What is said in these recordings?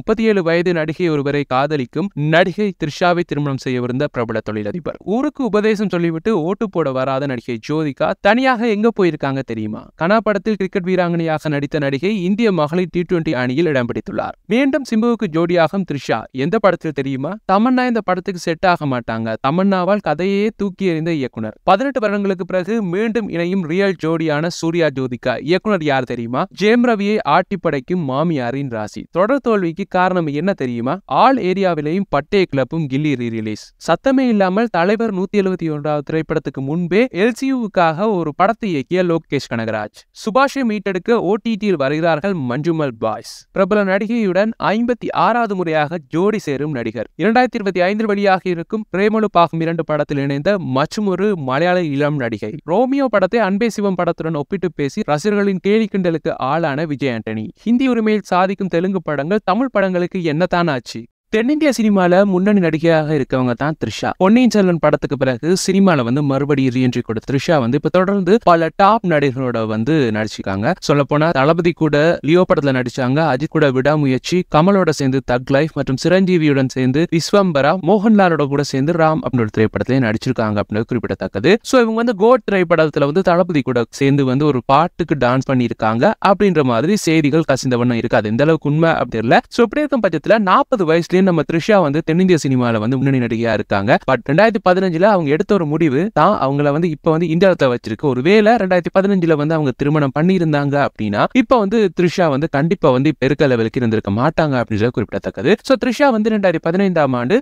முப்பத்தி ஏழு வயது நடிகை ஒருவரை காதலிக்கும் நடிகை த்ரிஷாவை திருமணம் செய்யவிருந்த பிரபல தொழிலதிபர் ஊருக்கு உபதேசம் சொல்லிவிட்டு ஓட்டு போட வராத நடிகை ஜோதிகா தனியாக எங்க போயிருக்காங்க தெரியுமா கனா படத்தில் கிரிக்கெட் வீராங்கனையாக நடித்த நடிகை இந்திய மகளிர் டி டுவெண்டி அணியில் இடம் பிடித்துள்ளார் மீண்டும் சிம்புவுக்கு ஜோடியாகும் த்ரிஷா எந்த படத்தில் தெரியுமா தமன்னா இந்த படத்துக்கு செட் ஆக மாட்டாங்க தமன்னாவால் கதையே தூக்கி எறிந்த இயக்குனர் பதினெட்டு வருடங்களுக்கு பிறகு மீண்டும் இணையும் ரியல் ஜோடியான சூர்யா ஜோதிகா இயக்குனர் யார் தெரியுமா ஜெயம் ரவியை ஆட்டி படைக்கும் மாமியாரின் ராசி தொடர் தோல்விக்கு காரணம் என்ன தெரியுமா ஆல் ஏரியாவிலேயும் பட்டே கிளப்பும் கில்லி ரீ ரிலீஸ் சத்தமே இல்லாமல் தலைவர் நூத்தி எழுபத்தி ஒன்றாவது திரைப்படத்துக்கு முன்பே எல்சியூவுக்காக ஒரு படத்தை இயக்கிய லோகேஷ் கனகராஜ் சுபாஷை மீட்டெடுக்க ஓடிடியில் வருகிறார்கள் மஞ்சுமல் பாய்ஸ் பிரபல நடிகையுடன் ஐம்பத்தி ஆறாவது முறையாக ஜோடி சேரும் நடிகர் இரண்டாயிரத்தி இருபத்தி ஐந்து வழியாக இருக்கும் பிரேமலு பாகம் இரண்டு படத்தில் இணைந்த மற்றுமொரு மலையாள இளம் நடிகை ரோமியோ படத்தை அன்பே சிவம் படத்துடன் ஒப்பிட்டு பேசி ரசிகர்களின் கேலி கிண்டலுக்கு ஆளான விஜய் ஆண்டனி ஹிந்தி உரிமையில் சாதிக்கும் தெலுங்கு படங்கள் தமிழ் என்ன என்னதான் ஆச்சு தென்னிந்திய சினிமால முன்னணி நடிகையாக இருக்கவங்க தான் த்ரிஷா பொன்னியின் செல்வன் படத்துக்கு பிறகு சினிமால வந்து மறுபடியும் ரீஎன்ட்ரி கொடுத்த த்ரிஷா வந்து இப்ப தொடர்ந்து பல டாப் நடிகர்களோட வந்து நடிச்சிருக்காங்க சொல்ல போனா தளபதி கூட லியோ படத்துல நடிச்சாங்க அஜித் கூட விடாமுயற்சி கமலோட சேர்ந்து தக் லைஃப் மற்றும் சிரஞ்சீவியுடன் சேர்ந்து விஸ்வம்பரா மோகன்லாலோட கூட சேர்ந்து ராம் அப்படின்ற திரைப்படத்திலே நடிச்சிருக்காங்க அப்படின்னு குறிப்பிடத்தக்கது சோ இவங்க வந்து கோட் திரைப்படத்துல வந்து தளபதி கூட சேர்ந்து வந்து ஒரு பாட்டுக்கு டான்ஸ் பண்ணிருக்காங்க அப்படின்ற மாதிரி செய்திகள் கசிந்தவண்ணம் இருக்காது இந்த அளவுக்கு உண்மை அப்படி இல்ல சோ இப்படி இருக்கும் பட்சத்துல நாற்பது வயசுல நம்ம த்ரிஷா வந்து தென்னிந்திய சினிமாவில் வந்து முன்னணி நடிகையாக இருக்காங்க பட் ரெண்டாயிரத்தி பதினஞ்சில் அவங்க எடுத்த ஒரு முடிவு தான் அவங்கள வந்து இப்போ வந்து இந்தியாவில் வச்சிருக்கு ஒருவேளை ரெண்டாயிரத்தி பதினஞ்சில் வந்து அவங்க திருமணம் பண்ணியிருந்தாங்க அப்படின்னா இப்போ வந்து த்ரிஷா வந்து கண்டிப்பாக வந்து லெவலுக்கு இருந்திருக்க மாட்டாங்க அப்படின்றது குறிப்பிடத்தக்கது ஸோ த்ரிஷா வந்து ரெண்டாயிரத்தி பதினைந்தாம் ஆண்டு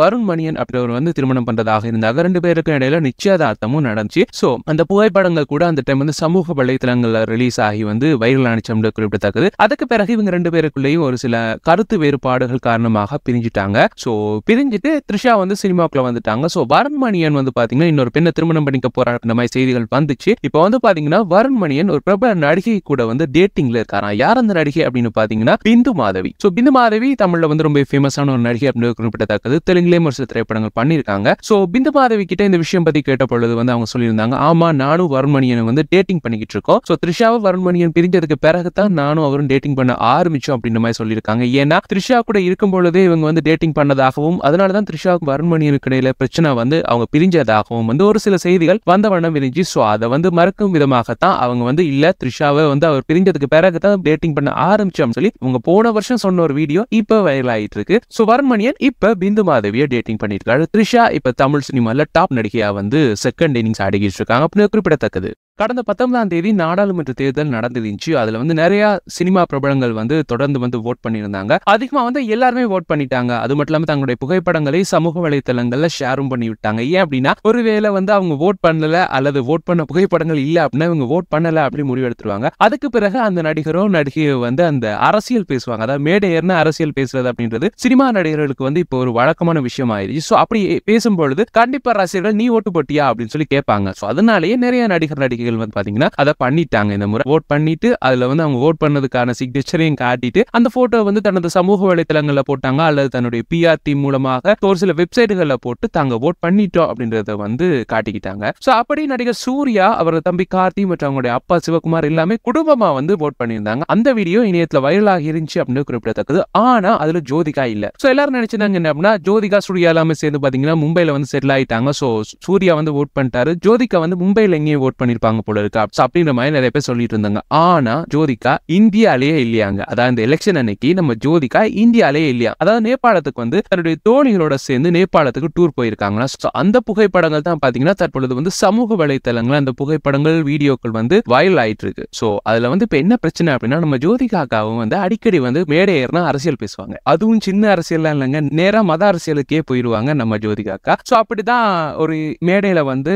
வருண் மணியன் அப்படிவர் வந்து திருமணம் பண்ணுறதாக இருந்தாங்க ரெண்டு பேருக்கும் இடையில நிச்சயதார்த்தமும் நடந்துச்சு ஸோ அந்த புகைப்படங்கள் கூட அந்த டைம் வந்து சமூக வலைத்தளங்களில் ரிலீஸ் ஆகி வந்து வைரல் அணிச்சம் குறிப்பிடத்தக்கது அதுக்கு பிறகு இவங்க ரெண்டு பேருக்குள்ளேயும் ஒரு சில கருத்து வேறுபாடுகள் காரணங்கள் காரணமாக பிரிஞ்சுட்டாங்க ஸோ பிரிஞ்சுட்டு த்ரிஷா வந்து சினிமாக்குள்ள வந்துட்டாங்க ஸோ வருண் மணியன் வந்து பாத்தீங்கன்னா இன்னொரு பெண்ணை திருமணம் பண்ணிக்க போற இந்த மாதிரி செய்திகள் வந்துச்சு இப்போ வந்து பாத்தீங்கன்னா வருண் மணியன் ஒரு பிரபல நடிகை கூட வந்து டேட்டிங்ல இருக்காராம் யார் அந்த நடிகை அப்படின்னு பாத்தீங்கன்னா பிந்து மாதவி ஸோ பிந்து மாதவி தமிழ்ல வந்து ரொம்ப ஃபேமஸான ஒரு நடிகை அப்படின்னு குறிப்பிடத்தக்கது தெலுங்குலேயும் ஒரு சில திரைப்படங்கள் பண்ணியிருக்காங்க ஸோ பிந்து மாதவி கிட்ட இந்த விஷயம் பத்தி கேட்ட பொழுது வந்து அவங்க சொல்லியிருந்தாங்க ஆமா நானும் வருண் மணியன் வந்து டேட்டிங் பண்ணிக்கிட்டு இருக்கோம் ஸோ த்ரிஷாவும் வருண் மணியன் பிரிஞ்சதுக்கு பிறகு தான் நானும் அவரும் டேட்டிங் பண்ண ஆரம்பிச்சோம் அப்படின்னு மாதிரி சொல்லியிருக்காங்க ஏன்னா த்ரிஷா கூட இருக்கும் பொழுதே இவங்க வந்து டேட்டிங் பண்ணதாகவும் அதனால தான் த்ரிஷாவுக்கும் வருண்மணியனுக்கு இடையில பிரச்சனை வந்து அவங்க பிரிஞ்சதாகவும் வந்து ஒரு சில செய்திகள் வந்த வண்ணம் விரிஞ்சு ஸோ அதை வந்து மறக்கும் விதமாகத்தான் அவங்க வந்து இல்ல த்ரிஷாவை வந்து அவர் பிரிஞ்சதுக்கு பிறகு தான் டேட்டிங் பண்ண ஆரம்பிச்சோம்னு சொல்லி இவங்க போன வருஷம் சொன்ன ஒரு வீடியோ இப்ப வைரல் ஆயிட்டு இருக்கு ஸோ வருண்மணியன் இப்ப பிந்து மாதவியை டேட்டிங் பண்ணியிருக்காரு த்ரிஷா இப்ப தமிழ் சினிமாவில் டாப் நடிகையா வந்து செகண்ட் இன்னிங்ஸ் அடிக்கிட்டு இருக்காங்க அப்படின்னு குறிப்பிடத்தக்கது கடந்த பத்தொன்பதாம் தேதி நாடாளுமன்ற தேர்தல் நடந்துருந்துச்சு அதுல வந்து நிறைய சினிமா பிரபலங்கள் வந்து தொடர்ந்து வந்து ஓட் பண்ணியிருந்தாங்க அதிகமா வந்து எல்லாருமே ஓட் பண்ணிட்டாங்க அது மட்டும் இல்லாம தங்களுடைய புகைப்படங்களை சமூக வலைத்தளங்கள்ல ஷேரும் பண்ணி விட்டாங்க ஏன் அப்படின்னா ஒருவேளை வந்து அவங்க ஓட் பண்ணல அல்லது ஓட் பண்ண புகைப்படங்கள் இல்ல அப்படின்னா இவங்க ஓட் பண்ணல அப்படின்னு முடிவெடுத்துருவாங்க அதுக்கு பிறகு அந்த நடிகரோ நடிகையோ வந்து அந்த அரசியல் பேசுவாங்க அதாவது மேடை ஏறின அரசியல் பேசுறது அப்படின்றது சினிமா நடிகர்களுக்கு வந்து இப்போ ஒரு வழக்கமான விஷயம் ஆயிடுச்சு ஸோ அப்படி பேசும்பொழுது கண்டிப்பா ரசிகர்கள் நீ ஓட்டு போட்டியா அப்படின்னு சொல்லி கேட்பாங்க சோ அதனாலேயே நிறைய நடிகர் நடிகை நிர்வாகிகள் வந்து பாத்தீங்கன்னா அதை பண்ணிட்டாங்க இந்த முறை ஓட் பண்ணிட்டு அதுல வந்து அவங்க ஓட் பண்ணதுக்கான சிக்னேச்சரையும் காட்டிட்டு அந்த போட்டோ வந்து தனது சமூக வலைதளங்கள்ல போட்டாங்க அல்லது தன்னுடைய பிஆர்டி மூலமாக ஒரு சில வெப்சைட்டுகள்ல போட்டு தாங்க ஓட் பண்ணிட்டோம் அப்படின்றத வந்து காட்டிக்கிட்டாங்க சோ அப்படி நடிகர் சூர்யா அவரது தம்பி கார்த்தி மற்றும் அவங்களுடைய அப்பா சிவகுமார் எல்லாமே குடும்பமா வந்து ஓட் பண்ணியிருந்தாங்க அந்த வீடியோ இணையத்துல வைரலாக இருந்துச்சு அப்படின்னு குறிப்பிடத்தக்கது ஆனா அதுல ஜோதிகா இல்ல சோ எல்லாரும் நினைச்சிருந்தாங்க என்ன அப்படின்னா ஜோதிகா சூர்யா எல்லாமே சேர்ந்து பாத்தீங்கன்னா மும்பைல வந்து செட்டில் ஆயிட்டாங்க சோ சூர்யா வந்து ஓட் பண்ணிட்டாரு ஜோதிகா வந்து மும்பைல எங்கேயும் ஓட் பண்ணிருப்பாங்க இருக்காங்க போல இருக்கு அப்படின்ற மாதிரி நிறைய பேர் சொல்லிட்டு இருந்தாங்க ஆனா ஜோதிகா இந்தியாலேயே இல்லையாங்க அதாவது இந்த எலெக்ஷன் அன்னைக்கு நம்ம ஜோதிகா இந்தியாலேயே இல்லையா அதாவது நேபாளத்துக்கு வந்து தன்னுடைய தோழிகளோட சேர்ந்து நேபாளத்துக்கு டூர் போயிருக்காங்களா அந்த புகைப்படங்கள் தான் பாத்தீங்கன்னா தற்பொழுது வந்து சமூக வலைத்தளங்கள் அந்த புகைப்படங்கள் வீடியோக்கள் வந்து வைரல் ஆயிட்டு இருக்கு ஸோ அதுல வந்து இப்ப என்ன பிரச்சனை அப்படின்னா நம்ம ஜோதிகாக்காவும் வந்து அடிக்கடி வந்து மேடை ஏறினா அரசியல் பேசுவாங்க அதுவும் சின்ன அரசியல்லாம் இல்லைங்க நேரம் மத அரசியலுக்கே போயிடுவாங்க நம்ம ஜோதிகாக்கா ஸோ அப்படிதான் ஒரு மேடையில வந்து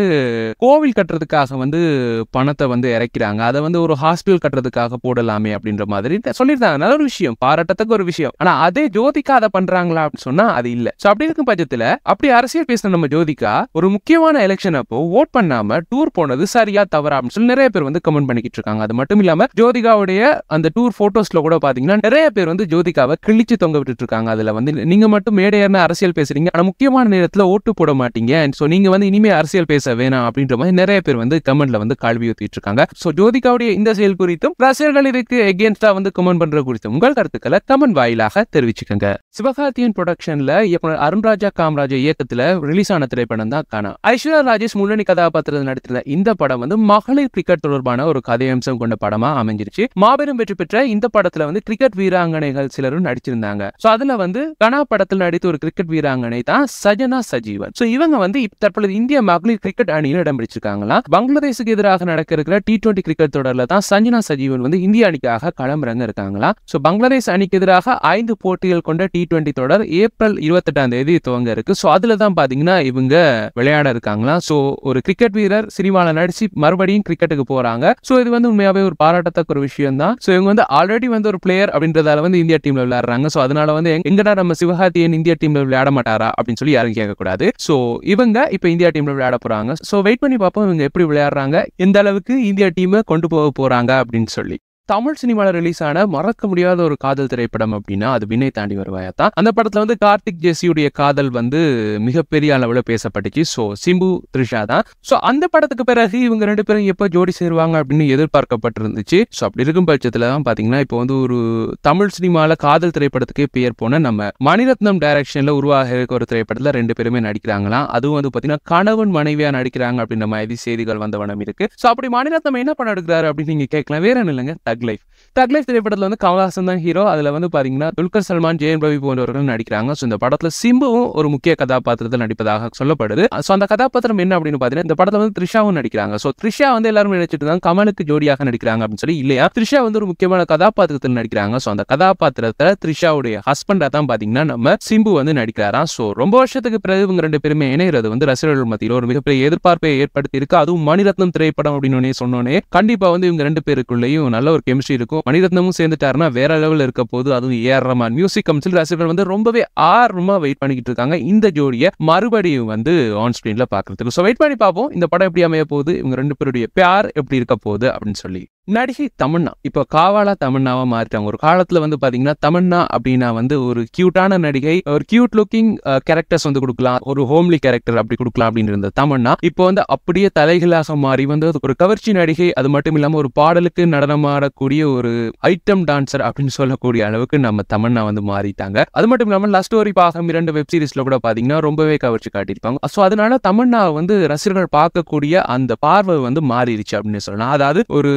கோவில் கட்டுறதுக்காக வந்து பணத்தை வந்து இறக்கிறாங்க அதை வந்து ஒரு ஹாஸ்பிட்டல் கட்டுறதுக்காக போடலாமே அப்படின்ற மாதிரி சொல்லியிருந்தாங்க நல்ல ஒரு விஷயம் பாராட்டத்துக்கு ஒரு விஷயம் ஆனா அதே ஜோதிகா அதை பண்றாங்களா அப்படின்னு சொன்னா அது இல்ல ஸோ அப்படி இருக்கும் பட்சத்துல அப்படி அரசியல் பேசின நம்ம ஜோதிகா ஒரு முக்கியமான எலெக்ஷன் அப்போ ஓட் பண்ணாம டூர் போனது சரியா தவறா அப்படின்னு சொல்லி நிறைய பேர் வந்து கமெண்ட் பண்ணிக்கிட்டு இருக்காங்க அது மட்டும் இல்லாம ஜோதிகாவுடைய அந்த டூர் போட்டோஸ்ல கூட பாத்தீங்கன்னா நிறைய பேர் வந்து ஜோதிகாவை கிழிச்சு தொங்க விட்டுட்டு இருக்காங்க அதுல வந்து நீங்க மட்டும் மேடையான அரசியல் பேசுறீங்க ஆனா முக்கியமான நேரத்துல ஓட்டு போட மாட்டீங்க நீங்க வந்து இனிமே அரசியல் பேச வேணாம் அப்படின்ற மாதிரி நிறைய பேர் வந்து கமெண்ட்ல வந்து கல்வி ஊத்திட்டு ஸோ ஜோதிகாவுடைய இந்த செயல் குறித்தும் ரசிகர்கள் இதுக்கு எகேன்ஸ்டா வந்து கமெண்ட் பண்ற குறித்தும் உங்கள் கருத்துக்களை கமெண்ட் வாயிலாக தெரிவிச்சுக்கோங்க சிவகார்த்தியன் ப்ரொடக்ஷன்ல இயக்குனர் அருண்ராஜா காமராஜா இயக்கத்துல ரிலீஸ் ஆன திரைப்படம் தான் காணும் ஐஸ்வர்யா ராஜேஷ் முன்னணி கதாபாத்திரத்தில் நடத்தின இந்த படம் வந்து மகளிர் கிரிக்கெட் தொடர்பான ஒரு கதையம்சம் கொண்ட படமா அமைஞ்சிருச்சு மாபெரும் வெற்றி பெற்ற இந்த படத்துல வந்து கிரிக்கெட் வீராங்கனைகள் சிலரும் நடிச்சிருந்தாங்க சோ அதுல வந்து கனா படத்தில் நடித்த ஒரு கிரிக்கெட் வீராங்கனை தான் சஜனா சஜீவன் சோ இவங்க வந்து தற்பொழுது இந்திய மகளிர் கிரிக்கெட் அணியில் இடம் பிடிச்சிருக்காங்களா பங்களாதேஷுக்கு எதிராக எதிராக நடக்க இருக்கிற டி டுவெண்டி கிரிக்கெட் தொடர்ல தான் சஞ்சனா சஜீவன் வந்து இந்திய அணிக்காக களமிறங்க இருக்காங்களா ஸோ பங்களாதேஷ் அணிக்கு எதிராக ஐந்து போட்டிகள் கொண்ட டி டுவெண்டி தொடர் ஏப்ரல் இருபத்தெட்டாம் தேதி துவங்க இருக்கு ஸோ அதுல தான் பாத்தீங்கன்னா இவங்க விளையாட இருக்காங்களா ஸோ ஒரு கிரிக்கெட் வீரர் சினிமாவில் நடிச்சு மறுபடியும் கிரிக்கெட்டுக்கு போறாங்க ஸோ இது வந்து உண்மையாவே ஒரு பாராட்டத்தக்க ஒரு விஷயம் தான் ஸோ இவங்க வந்து ஆல்ரெடி வந்து ஒரு பிளேயர் அப்படின்றதால வந்து இந்தியா டீம்ல விளையாடுறாங்க ஸோ அதனால வந்து எங்கடா நம்ம சிவகார்த்தியன் இந்தியா டீம்ல விளையாட மாட்டாரா அப்படின்னு சொல்லி யாரும் கேட்கக்கூடாது ஸோ இவங்க இப்போ இந்தியா டீம்ல விளையாட போறாங்க ஸோ வெயிட் பண்ணி பார்ப்போம் இவங்க எப்படி விளையாடுறாங்க எந்த அளவுக்கு இந்தியா டீமை கொண்டு போக போகிறாங்க அப்படின்னு சொல்லி தமிழ் சினிமாவில் ரிலீஸ் ஆன மறக்க முடியாத ஒரு காதல் திரைப்படம் அப்படின்னா அது வினை தாண்டி வருவாயா தான் அந்த படத்தில் வந்து கார்த்திக் ஜெசியுடைய காதல் வந்து மிகப்பெரிய அளவில் பேசப்பட்டுச்சு ஸோ சிம்பு த்ரிஷா தான் ஸோ அந்த படத்துக்கு பிறகு இவங்க ரெண்டு பேரும் எப்போ ஜோடி சேருவாங்க அப்படின்னு எதிர்பார்க்கப்பட்டிருந்துச்சு ஸோ அப்படி இருக்கும் பட்சத்தில் தான் பார்த்தீங்கன்னா இப்போ வந்து ஒரு தமிழ் சினிமாவில் காதல் திரைப்படத்துக்கே பெயர் போன நம்ம மணிரத்னம் டைரக்ஷனில் உருவாக இருக்க ஒரு திரைப்படத்தில் ரெண்டு பேருமே நடிக்கிறாங்களாம் அதுவும் வந்து பார்த்தீங்கன்னா கணவன் மனைவியாக நடிக்கிறாங்க அப்படின்ற மாதிரி செய்திகள் வந்தவனம் இருக்கு ஸோ அப்படி மணிரத்னம் என்ன பண்ண எடுக்கிறாரு அப்படின்னு நீங்கள் கேட்கலாம் வேற இல்லைங்க தக் லைஃப் தக் லைஃப் திரைப்படத்தில் வந்து கமல்ஹாசன் தான் ஹீரோ அதில் வந்து பார்த்தீங்கன்னா துல்கர் சல்மான் ஜெயன் ரவி போன்றவர்கள் நடிக்கிறாங்க ஸோ இந்த படத்தில் சிம்புவும் ஒரு முக்கிய கதாபாத்திரத்தில் நடிப்பதாக சொல்லப்படுது ஸோ அந்த கதாபாத்திரம் என்ன அப்படின்னு பார்த்தீங்கன்னா இந்த படத்தில் வந்து த்ரிஷாவும் நடிக்கிறாங்க ஸோ த்ரிஷா வந்து எல்லாரும் நினைச்சிட்டு தான் கமலுக்கு ஜோடியாக நடிக்கிறாங்க அப்படின்னு சொல்லி இல்லையா த்ரிஷா வந்து ஒரு முக்கியமான கதாபாத்திரத்தில் நடிக்கிறாங்க ஸோ அந்த கதாபாத்திரத்தில் த்ரிஷாவுடைய ஹஸ்பண்டாக தான் பார்த்தீங்கன்னா நம்ம சிம்பு வந்து நடிக்கிறாரா ஸோ ரொம்ப வருஷத்துக்கு பிறகு இவங்க ரெண்டு பேருமே இணைகிறது வந்து ரசிகர்கள் மத்தியில் ஒரு மிகப்பெரிய எதிர்பார்ப்பை ஏற்படுத்தி இருக்கு அதுவும் மணிரத்னம் திரைப்படம் அப்படின்னு சொன்னோன்னே கண்டிப்பா வந்து இவங்க ரெண்டு பேருக்குள்ளேயும் நல்ல ஒரு கெமிஸ்ட்ரி இருக்கும் மணிரத்னமும் சேர்ந்துட்டாருன்னா வேற லெவலில் இருக்க போது அதுவும் ஏறமா ரமான் மியூசிக் கம்சில் ரசிகர்கள் வந்து ரொம்பவே ஆர்வமா வெயிட் பண்ணிக்கிட்டு இருக்காங்க இந்த ஜோடியை மறுபடியும் வந்து ஆன் ஸ்கிரீன்ல பாக்குறதுக்கு ஸோ வெயிட் பண்ணி பார்ப்போம் இந்த படம் எப்படி அமைய போகுது இவங்க ரெண்டு பேருடைய பேர் எப்படி இருக்க போகுது அப்படின்னு சொல்லி நடிகை தமிழ்னா இப்போ காவாலா தமிழ்னாவா மாறிட்டாங்க ஒரு காலத்துல வந்து பாத்தீங்கன்னா தமிழ்னா அப்படின்னா வந்து ஒரு கியூட்டான நடிகை ஒரு கியூட் லுக்கிங் கேரக்டர்ஸ் வந்து கொடுக்கலாம் ஒரு ஹோம்லி கேரக்டர் அப்படி கொடுக்கலாம் அப்படின்னு இருந்த தமிழ்னா இப்போ வந்து அப்படியே தலைகளாக மாறி வந்து ஒரு கவர்ச்சி நடிகை அது மட்டும் இல்லாம ஒரு பாடலுக்கு நடனமாடக்கூடிய ஒரு ஐட்டம் டான்சர் அப்படின்னு சொல்லக்கூடிய அளவுக்கு நம்ம தமிழ்னா வந்து மாறிட்டாங்க அது மட்டும் இல்லாம லாஸ்ட் ஸ்டோரி பாகம் இரண்டு வெப் சீரிஸ்ல கூட பாத்தீங்கன்னா ரொம்பவே கவர்ச்சி காட்டியிருப்பாங்க ஸோ அதனால தமிழ்னா வந்து ரசிகர்கள் பார்க்கக்கூடிய அந்த பார்வை வந்து மாறிடுச்சு அப்படின்னு சொல்லலாம் அதாவது ஒரு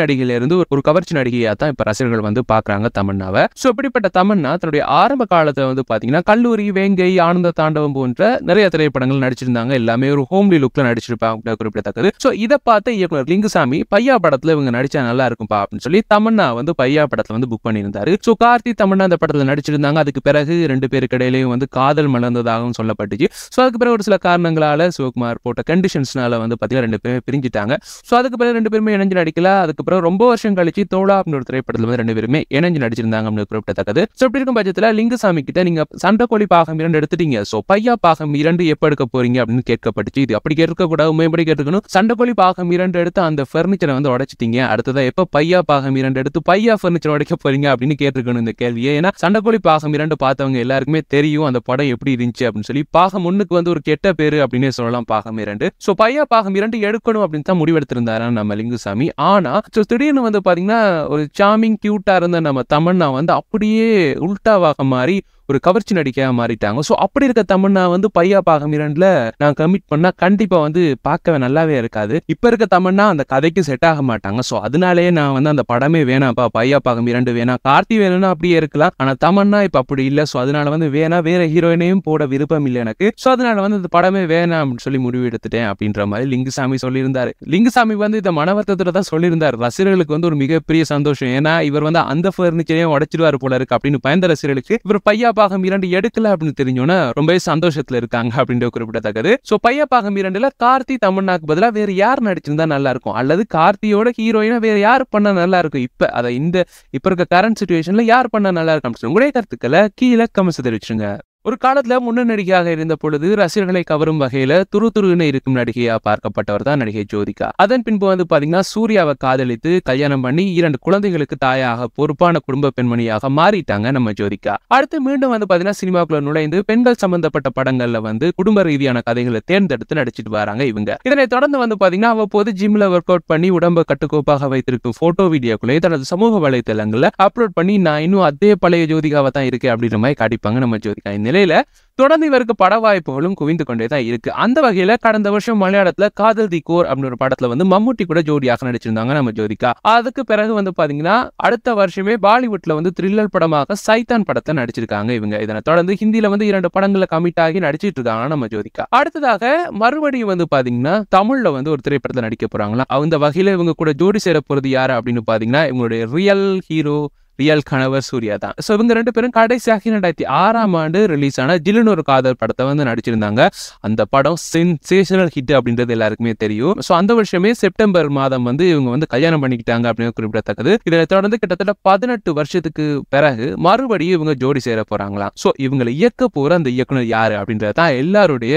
நடிகையில இருந்து ஒரு கவர்ச்சி நடிகையா தான் இப்ப ரசிகர்கள் வந்து பாக்குறாங்க தமிழ்னாவை சோ இப்படிப்பட்ட தமிழ்னா தன்னுடைய ஆரம்ப காலத்துல வந்து பாத்தீங்கன்னா கல்லூரி வேங்கை ஆனந்த தாண்டவம் போன்ற நிறைய திரைப்படங்கள் நடிச்சிருந்தாங்க எல்லாமே ஒரு ஹோம்லி லுக்ல நடிச்சிருப்பாங்க குறிப்பிடத்தக்கது சோ இதை பார்த்த இயக்குனர் லிங்குசாமி பையா படத்துல இவங்க நடிச்சா நல்லா இருக்கும்பா அப்படின்னு சொல்லி தமிழ்னா வந்து பையா படத்துல வந்து புக் பண்ணியிருந்தாரு சோ கார்த்தி தமிழ்னா அந்த படத்துல நடிச்சிருந்தாங்க அதுக்கு பிறகு ரெண்டு பேருக்கு இடையிலையும் வந்து காதல் மலர்ந்ததாகவும் சொல்லப்பட்டுச்சு சோ அதுக்கு பிறகு ஒரு சில காரணங்களால சிவகுமார் போட்ட கண்டிஷன்ஸ்னால வந்து பாத்தீங்கன்னா ரெண்டு பேருமே பிரிஞ்சிட்டாங்க சோ அதுக்கு பிறகு ரெண்டு பேருமே இணைஞ்சு நடிக்கல அதுக்கப்புறம் ரொம்ப வருஷம் கழிச்சு தோழா அப்படின்னு ஒரு திரைப்படத்தில் வந்து ரெண்டு பேருமே இணைஞ்சு நடிச்சிருந்தாங்க அப்படின்னு குறிப்பிடத்தக்கது ஸோ இப்படி இருக்கும் பட்சத்தில் லிங்கசாமி கிட்ட நீங்க சண்டக்கோழி பாகம் இரண்டு எடுத்துட்டீங்க சோ பையா பாகம் இரண்டு எப்ப எடுக்க போறீங்க அப்படின்னு கேட்கப்பட்டுச்சு இது அப்படி கூடாது மேம்படி கேட்டுக்கணும் சண்டக்கோழி பாகம் இரண்டு எடுத்து அந்த பர்னிச்சரை வந்து உடைச்சிட்டீங்க அடுத்ததான் எப்ப பையா பாகம் இரண்டு எடுத்து பையா பர்னிச்சர் உடைக்க போறீங்க அப்படின்னு கேட்டிருக்கணும் இந்த கேள்வியை ஏன்னா சண்டக்கோழி பாகம் இரண்டு பார்த்தவங்க எல்லாருக்குமே தெரியும் அந்த படம் எப்படி இருந்துச்சு அப்படின்னு சொல்லி பாகம் ஒண்ணுக்கு வந்து ஒரு கெட்ட பேரு அப்படின்னே சொல்லலாம் பாகம் இரண்டு சோ பையா பாகம் இரண்டு எடுக்கணும் அப்படின்னு தான் முடிவெடுத்திருந்தாராம் நம்ம லிங்குசாமி ஆனா அப்படின்னா ஸோ திடீர்னு வந்து பார்த்தீங்கன்னா ஒரு சாமிங் கியூட்டாக இருந்த நம்ம தமன்னா வந்து அப்படியே உல்டாவாக மாறி ஒரு கவர்ச்சி நடிக்கையாக மாறிட்டாங்க ஸோ அப்படி இருக்க தமிழ்னா வந்து பையா பாகம் இரண்டுல நான் கமிட் பண்ணால் கண்டிப்பாக வந்து பார்க்கவே நல்லாவே இருக்காது இப்போ இருக்க தமிழ்னா அந்த கதைக்கு செட் ஆக மாட்டாங்க ஸோ அதனாலேயே நான் வந்து அந்த படமே வேணாம்ப்பா பையா பாகம் இரண்டு வேணாம் கார்த்தி வேணும்னா அப்படியே இருக்கலாம் ஆனால் தமிழ்னா இப்போ அப்படி இல்லை ஸோ அதனால வந்து வேணா வேற ஹீரோயினையும் போட விருப்பம் இல்லை எனக்கு ஸோ அதனால வந்து அந்த படமே வேணாம் அப்படின்னு சொல்லி முடிவு எடுத்துட்டேன் அப்படின்ற மாதிரி லிங்குசாமி சொல்லியிருந்தாரு லிங்குசாமி வந்து இந்த மனவர்த்தத்தில் தான் சொல்லியிருந்தார் ரசிகர்களுக்கு வந்து ஒரு மிகப்பெரிய சந்தோஷம் ஏன்னா இவர் வந்து அந்த ஃபர்னிச்சரையும் உடைச்சிடுவார் போல இருக்கு அப்படின்னு பயந்த ரசிகர்களுக்கு இவர் பையா பாகம் இரண்டு எடுக்கல அப்படின்னு தெரிஞ்சோன்னா ரொம்பவே சந்தோஷத்துல இருக்காங்க அப்படின்ற குறிப்பிடத்தக்கது ஸோ பாகம் இரண்டுல கார்த்தி தமிழ்நாக்கு பதிலா வேற யார் நடிச்சிருந்தா நல்லா இருக்கும் அல்லது கார்த்தியோட ஹீரோயினா வேற யார் பண்ணா நல்லா இருக்கும் இப்ப அதை இந்த இப்ப இருக்க கரண்ட் சுச்சுவேஷன்ல யார் பண்ணா நல்லா இருக்கும் அப்படின்னு உங்களுடைய கருத்துக்களை கீழே கமெண்ட்ஸ் தெரிவிச்சுங்க ஒரு காலத்துல முன்ன நடிகையாக இருந்த பொழுது ரசிகர்களை கவரும் வகையில துரு துருன்னு இருக்கும் நடிகையா பார்க்கப்பட்டவர் தான் நடிகை ஜோதிகா அதன் பின்பு வந்து பாத்தீங்கன்னா சூர்யாவை காதலித்து கல்யாணம் பண்ணி இரண்டு குழந்தைகளுக்கு தாயாக பொறுப்பான குடும்ப பெண்மணியாக மாறிட்டாங்க நம்ம ஜோதிகா அடுத்து மீண்டும் வந்து பாத்தீங்கன்னா சினிமாக்குள்ள நுழைந்து பெண்கள் சம்பந்தப்பட்ட படங்கள்ல வந்து குடும்ப ரீதியான கதைகளை தேர்ந்தெடுத்து நடிச்சிட்டு வராங்க இவங்க இதனை தொடர்ந்து வந்து பாத்தீங்கன்னா அவ்வப்போது ஜிம்ல ஒர்க் அவுட் பண்ணி உடம்பை கட்டுக்கோப்பாக வைத்திருக்கும் போட்டோ வீடியோக்குள்ளே தனது சமூக வலைதளங்களை அப்லோட் பண்ணி நான் இன்னும் அதே பழைய ஜோதிகாவை தான் இருக்கேன் அப்படின்ற மாதிரி காட்டிப்பாங்க நம்ம ஜோதிகா இந்த நிலையில தொடர்ந்து இவருக்கு பட வாய்ப்புகளும் குவிந்து கொண்டே தான் இருக்கு அந்த வகையில கடந்த வருஷம் மலையாளத்துல காதல் தி கோர் அப்படின்னு ஒரு படத்துல வந்து மம்முட்டி கூட ஜோடியாக நடிச்சிருந்தாங்க நம்ம ஜோதிகா அதுக்கு பிறகு வந்து பாத்தீங்கன்னா அடுத்த வருஷமே பாலிவுட்ல வந்து த்ரில்லர் படமாக சைத்தான் படத்தை நடிச்சிருக்காங்க இவங்க இதனை தொடர்ந்து ஹிந்தியில வந்து இரண்டு படங்களை கமிட் ஆகி நடிச்சிட்டு இருக்காங்க நம்ம ஜோதிகா அடுத்ததாக மறுபடியும் வந்து பாத்தீங்கன்னா தமிழ்ல வந்து ஒரு திரைப்படத்தை நடிக்க போறாங்களா அந்த வகையில இவங்க கூட ஜோடி சேர போறது யாரு அப்படின்னு பாத்தீங்கன்னா இவங்களுடைய ரியல் ஹீரோ ரியல் கணவர் சூர்யா தான் ஸோ இவங்க ரெண்டு பேரும் கடைசியாக ரெண்டாயிரத்தி ஆறாம் ஆண்டு ரிலீஸ் ஆன ஜில்லுனு ஒரு காதல் படத்தை வந்து நடிச்சிருந்தாங்க அந்த படம் சென்சேஷனல் ஹிட் அப்படின்றது எல்லாருக்குமே தெரியும் ஸோ அந்த வருஷமே செப்டம்பர் மாதம் வந்து இவங்க வந்து கல்யாணம் பண்ணிக்கிட்டாங்க அப்படின்னு குறிப்பிடத்தக்கது இதனை தொடர்ந்து கிட்டத்தட்ட பதினெட்டு வருஷத்துக்கு பிறகு மறுபடியும் இவங்க ஜோடி சேர போறாங்களாம் ஸோ இவங்களை இயக்க போற அந்த இயக்குனர் யாரு அப்படின்றது தான் எல்லாருடைய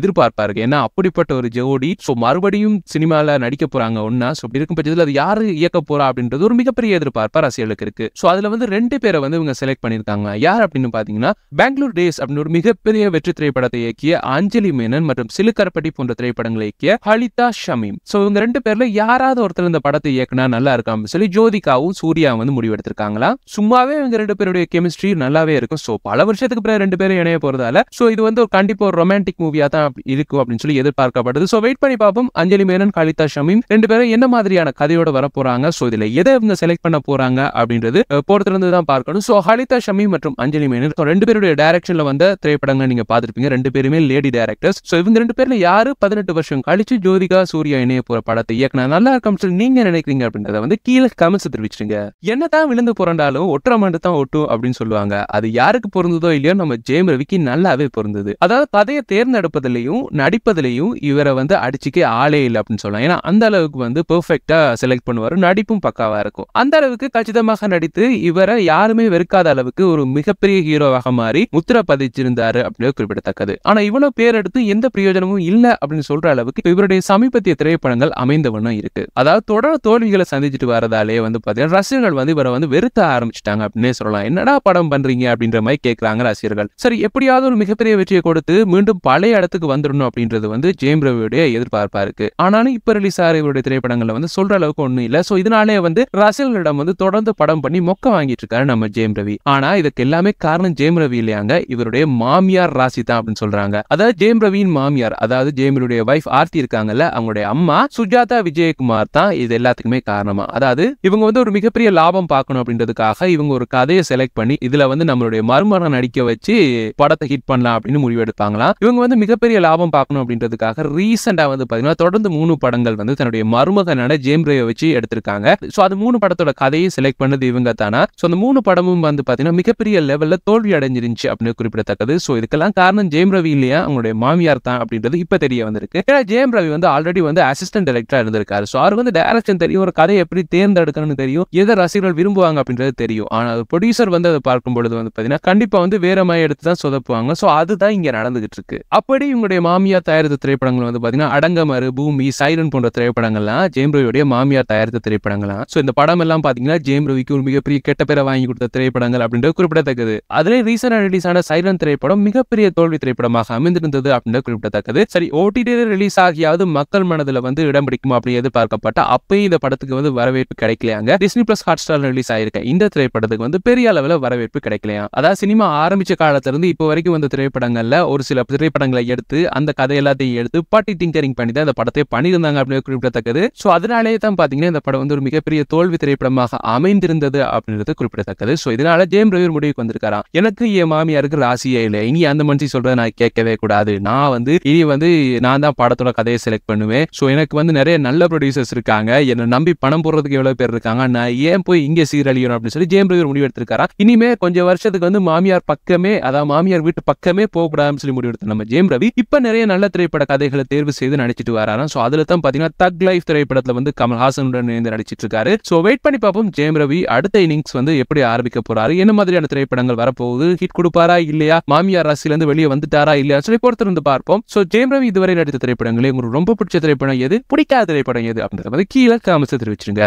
எதிர்பார்ப்பா இருக்கு ஏன்னா அப்படிப்பட்ட ஒரு ஜோடி ஸோ மறுபடியும் சினிமாவில் நடிக்க போறாங்க ஒன்னா ஸோ இருக்கும் பட்சத்தில் அது யாரு இயக்க போறா அப்படின்றது ஒரு மிகப்பெரிய எதிர்பார்ப்பா ரசிகளுக்கு இருக்கு ஸோ அதில் வந்து ரெண்டு பேரை வந்து இவங்க செலக்ட் பண்ணியிருக்காங்க யார் அப்படின்னு பார்த்தீங்கன்னா பெங்களூர் டேஸ் அப்படின்னு ஒரு மிகப்பெரிய வெற்றி திரைப்படத்தை இயக்கிய அஞ்சலி மேனன் மற்றும் சிலுக்கரப்பட்டி போன்ற திரைப்படங்களை இயக்கிய ஹலிதா ஷமீம் ஸோ இவங்க ரெண்டு பேர்ல யாராவது ஒருத்தர் இந்த படத்தை இயக்குனா நல்லா இருக்கும் சொல்லி ஜோதிகாவும் சூர்யா வந்து முடிவெடுத்திருக்காங்களா சும்மாவே இவங்க ரெண்டு பேருடைய கெமிஸ்ட்ரி நல்லாவே இருக்கும் ஸோ பல வருஷத்துக்கு பிறகு ரெண்டு பேரும் இணைய போறதால ஸோ இது வந்து ஒரு கண்டிப்பாக ஒரு ரொமான்டிக் மூவியா தான் இருக்கும் அப்படின்னு சொல்லி எதிர்பார்க்கப்படுது ஸோ வெயிட் பண்ணி பார்ப்போம் அஞ்சலி மேனன் ஹலிதா ஷமீம் ரெண்டு பேரும் என்ன மாதிரியான கதையோட வர போறாங்க ஸோ இதுல எதை இவங்க செலக்ட் பண்ண போறாங்க அப்படின்றது வந்து போறதுல இருந்து தான் பார்க்கணும் ஸோ ஹலிதா ஷமி மற்றும் அஞ்சலி மேனன் ரெண்டு பேருடைய டைரக்ஷன்ல வந்த திரைப்படங்கள் நீங்க பார்த்துருப்பீங்க ரெண்டு பேருமே லேடி டேரக்டர்ஸ் ஸோ இவங்க ரெண்டு பேர்ல யாரு பதினெட்டு வருஷம் கழிச்சு ஜோதிகா சூர்யா இணைய போற படத்தை இயக்குனா நல்லா இருக்கும் நீங்க நினைக்கிறீங்க அப்படின்றத வந்து கீழே கமெண்ட்ஸ் தெரிவிச்சிருங்க என்னதான் விழுந்து புரண்டாலும் ஒற்ற மாண்டு தான் ஒட்டும் அப்படின்னு சொல்லுவாங்க அது யாருக்கு பொருந்ததோ இல்லையோ நம்ம ஜெயம் ரவிக்கு நல்லாவே பொருந்தது அதாவது கதையை தேர்ந்தெடுப்பதிலையும் நடிப்பதிலையும் இவரை வந்து அடிச்சுக்கே ஆளே இல்லை அப்படின்னு சொல்லலாம் ஏன்னா அந்த அளவுக்கு வந்து பெர்ஃபெக்டா செலக்ட் பண்ணுவாரு நடிப்பும் பக்காவா இருக்கும் அந்த அளவுக்கு கச்சிதமாக நடி வைத்து இவரை யாருமே வெறுக்காத அளவுக்கு ஒரு மிகப்பெரிய ஹீரோவாக மாறி முத்திர பதிச்சிருந்தாரு அப்படியே குறிப்பிடத்தக்கது ஆனா இவ்வளவு பேர் எடுத்து எந்த பிரயோஜனமும் இல்ல அப்படின்னு சொல்ற அளவுக்கு இவருடைய சமீபத்திய திரைப்படங்கள் அமைந்த அமைந்தவனும் இருக்கு அதாவது தொடர் தோல்விகளை சந்திச்சுட்டு வரதாலே வந்து பாத்தீங்கன்னா ரசிகர்கள் வந்து இவரை வந்து வெறுத்த ஆரம்பிச்சிட்டாங்க அப்படின்னே சொல்லலாம் என்னடா படம் பண்றீங்க அப்படின்ற மாதிரி கேட்கிறாங்க ரசிகர்கள் சரி எப்படியாவது ஒரு மிகப்பெரிய வெற்றியை கொடுத்து மீண்டும் பழைய இடத்துக்கு வந்துடணும் அப்படின்றது வந்து ஜெயம் ரவியுடைய எதிர்பார்ப்பா இருக்கு ஆனாலும் இப்ப ரிலீஸ் ஆகிற இவருடைய திரைப்படங்களை வந்து சொல்ற அளவுக்கு ஒண்ணும் இல்ல சோ இதனாலே வந்து ரசிகர்களிடம் வந்து தொடர்ந்து படம் பண்ணி பண்ணி மொக்க வாங்கிட்டு இருக்காரு நம்ம ஜெயம் ரவி ஆனா இதுக்கு எல்லாமே காரணம் ஜெயம் ரவி இல்லையாங்க இவருடைய மாமியார் ராசி தான் அப்படின்னு சொல்றாங்க அதாவது ஜெயம் ரவியின் மாமியார் அதாவது ஜெயமருடைய வைஃப் ஆர்த்தி இருக்காங்கல்ல அவங்களுடைய அம்மா சுஜாதா விஜயகுமார் தான் இது எல்லாத்துக்குமே காரணமா அதாவது இவங்க வந்து ஒரு மிகப்பெரிய லாபம் பார்க்கணும் அப்படின்றதுக்காக இவங்க ஒரு கதையை செலக்ட் பண்ணி இதுல வந்து நம்மளுடைய மருமகன் நடிக்க வச்சு படத்தை ஹிட் பண்ணலாம் அப்படின்னு முடிவெடுப்பாங்களாம் இவங்க வந்து மிகப்பெரிய லாபம் பார்க்கணும் அப்படின்றதுக்காக ரீசெண்டா வந்து பாத்தீங்கன்னா தொடர்ந்து மூணு படங்கள் வந்து தன்னுடைய மருமகனான ஜெயம் ரவியை வச்சு எடுத்திருக்காங்க ஸோ அது மூணு படத்தோட கதையை செலக்ட் பண்ணது இவங்க தானா ஸோ அந்த மூணு படமும் வந்து பார்த்தீங்கன்னா மிகப்பெரிய லெவலில் தோல்வி அடைஞ்சிருந்துச்சு அப்படின்னு குறிப்பிடத்தக்கது ஸோ இதுக்கெல்லாம் காரணம் ஜெயம் ரவி இல்லையா அவங்களுடைய மாமியார் தான் அப்படின்றது இப்போ தெரிய வந்திருக்கு ஏன்னா ஜெயம் ரவி வந்து ஆல்ரெடி வந்து அசிஸ்டன்ட் டைரக்டராக இருந்திருக்காரு ஸோ அவருக்கு வந்து டைரக்ஷன் தெரியும் ஒரு கதையை எப்படி தேர்ந்தெடுக்கணும்னு தெரியும் எதை ரசிகர்கள் விரும்புவாங்க அப்படின்றது தெரியும் ஆனால் ப்ரொடியூசர் வந்து அதை பார்க்கும் பொழுது வந்து பார்த்தீங்கன்னா கண்டிப்பாக வந்து வேற மாதிரி எடுத்து தான் சொதப்புவாங்க ஸோ அதுதான் இங்கே நடந்துகிட்டு இருக்கு அப்படி இவங்களுடைய மாமியார் தயாரித்த திரைப்படங்கள் வந்து பார்த்தீங்கன்னா அடங்கமறு பூமி சைரன் போன்ற திரைப்படங்கள்லாம் ஜெயம் ரவியுடைய மாமியார் தயாரித்த திரைப்படங்களாம் ஸோ இந்த படம் எல்லாம் பார்த்தீங்கன்னா ஜெயம் ரவிக்கு ஒரு மிக மிகப்பெரிய கெட்ட பேரை வாங்கி கொடுத்த திரைப்படங்கள் அப்படின்றது குறிப்பிடத்தக்கது அதிலே ரீசெண்டா ரிலீஸ் ஆன சைலன் திரைப்படம் மிகப்பெரிய தோல்வி திரைப்படமாக அமைந்திருந்தது அப்படின்றது குறிப்பிடத்தக்கது சரி ஓடிடியில் ரிலீஸ் ஆகியாவது மக்கள் மனதில் வந்து இடம் பிடிக்குமா அப்படி எதிர்பார்க்கப்பட்ட அப்பயும் இந்த படத்துக்கு வந்து வரவேற்பு கிடைக்கலையாங்க Disney plus Hotstar release ஆயிருக்க இந்த திரைப்படத்துக்கு வந்து பெரிய அளவில் வரவேற்பு கிடைக்கலையா அதாவது சினிமா ஆரம்பிச்ச காலத்திலிருந்து இப்போ வரைக்கும் வந்த திரைப்படங்களில் ஒரு சில திரைப்படங்களை எடுத்து அந்த கதை எல்லாத்தையும் எடுத்து பாட்டி திங்கரிங் பண்ணி தான் இந்த படத்தை பண்ணியிருந்தாங்க அப்படின்னு குறிப்பிடத்தக்கது ஸோ அதனாலேயே தான் பார்த்தீங்கன்னா இந்த படம் வந்து ஒரு மிகப்பெரிய தோல்வி திரைப்படமாக அமைந்திருந்தது அப்படின்றது குறிப்பிடத்தக்கது ஸோ இதனால ஜெயம் ரவி முடிவுக்கு வந்திருக்காராம் எனக்கு என் மாமியாருக்கு ராசியே இல்லை இனி அந்த மனுஷன் சொல்றதை நான் கேட்கவே கூடாது நான் வந்து இனி வந்து நான் தான் படத்தோட கதையை செலக்ட் பண்ணுவேன் ஸோ எனக்கு வந்து நிறைய நல்ல ப்ரொடியூசர்ஸ் இருக்காங்க என்னை நம்பி பணம் போடுறதுக்கு எவ்வளவு பேர் இருக்காங்க நான் ஏன் போய் இங்கே சீரழியணும் அப்படின்னு சொல்லி ஜெயம் ரவி முடிவு எடுத்திருக்காரா இனிமே கொஞ்சம் வருஷத்துக்கு வந்து மாமியார் பக்கமே அதாவது மாமியார் வீட்டு பக்கமே போகக்கூடாதுன்னு சொல்லி முடிவு நம்ம ஜெயம் ரவி இப்ப நிறைய நல்ல திரைப்பட கதைகளை தேர்வு செய்து நடிச்சிட்டு வராராம் ஸோ அதுல தான் பாத்தீங்கன்னா தக் லைஃப் திரைப்படத்துல வந்து கமல்ஹாசனுடன் இணைந்து நடிச்சிட்டு இருக்காரு ஸோ வெயிட் பண்ணி பார்ப்போம் ஜெயம் ரவி அடுத்த இன்னிங்ஸ் வந்து எப்படி ஆரம்பிக்க போறாரு என்ன மாதிரியான திரைப்படங்கள் வரப்போகுது ஹிட் கொடுப்பாரா இல்லையா மாமியார் ராசியில இருந்து வெளியே வந்துட்டாரா இல்லையா சொல்லி பொறுத்திருந்து பார்ப்போம் சோ ஜெயம் ரவி இதுவரை நடித்த திரைப்படங்களே உங்களுக்கு ரொம்ப பிடிச்ச திரைப்படம் எது பிடிக்காத திரைப்படம் எது அப்படின்றத கீழே காமிச்சு தெரிவிச்சிருங்க